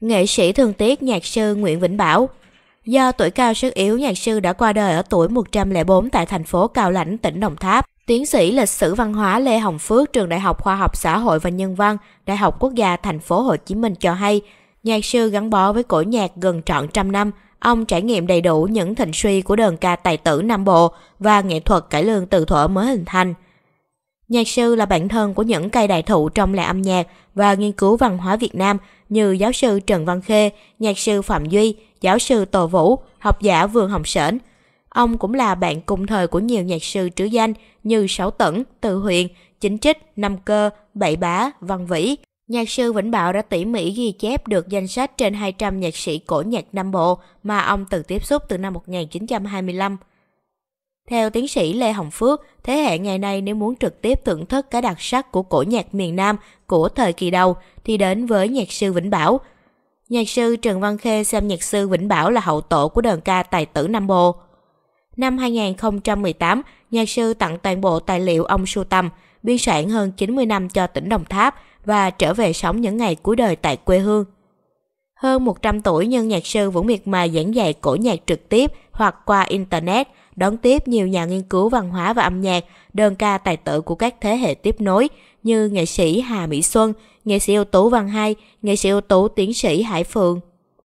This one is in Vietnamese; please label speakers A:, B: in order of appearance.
A: Nghệ sĩ thường tiếc nhạc sư Nguyễn Vĩnh Bảo Do tuổi cao sức yếu, nhạc sư đã qua đời ở tuổi 104 tại thành phố Cao Lãnh, tỉnh Đồng Tháp. Tiến sĩ lịch sử văn hóa Lê Hồng Phước, trường Đại học Khoa học Xã hội và Nhân văn, Đại học Quốc gia Thành phố Hồ Chí Minh cho hay, nhạc sư gắn bó với cổ nhạc gần trọn trăm năm, ông trải nghiệm đầy đủ những thịnh suy của đờn ca tài tử Nam Bộ và nghệ thuật cải lương từ thuở mới hình thành. Nhạc sư là bạn thân của những cây đại thụ trong làng âm nhạc và nghiên cứu văn hóa Việt Nam như giáo sư Trần Văn Khê, nhạc sư Phạm Duy, giáo sư Tô Vũ, học giả Vương Hồng Sển. Ông cũng là bạn cùng thời của nhiều nhạc sư trữ danh như Sáu Tẩn, Từ Huyền, Chính Trích, Năm Cơ, Bảy Bá, Văn Vĩ. Nhạc sư Vĩnh Bảo đã tỉ mỉ ghi chép được danh sách trên 200 nhạc sĩ cổ nhạc Nam Bộ mà ông từng tiếp xúc từ năm 1925 theo tiến sĩ Lê Hồng Phước, thế hệ ngày nay nếu muốn trực tiếp thưởng thức cái đặc sắc của cổ nhạc miền Nam của thời kỳ đầu thì đến với nhạc sư Vĩnh Bảo. Nhạc sư Trần Văn Khê xem nhạc sư Vĩnh Bảo là hậu tổ của đờn ca tài tử Nam Bộ. Năm 2018, nhạc sư tặng toàn bộ tài liệu ông sưu tầm, biên soạn hơn 90 năm cho tỉnh Đồng Tháp và trở về sống những ngày cuối đời tại quê hương. Hơn 100 tuổi nhưng nhạc sư vẫn miệt mài giảng dạy cổ nhạc trực tiếp hoặc qua Internet, đón tiếp nhiều nhà nghiên cứu văn hóa và âm nhạc, đơn ca tài tử của các thế hệ tiếp nối như nghệ sĩ Hà Mỹ Xuân, nghệ sĩ ưu tú Văn Hai, nghệ sĩ ưu tú tiến sĩ Hải Phượng.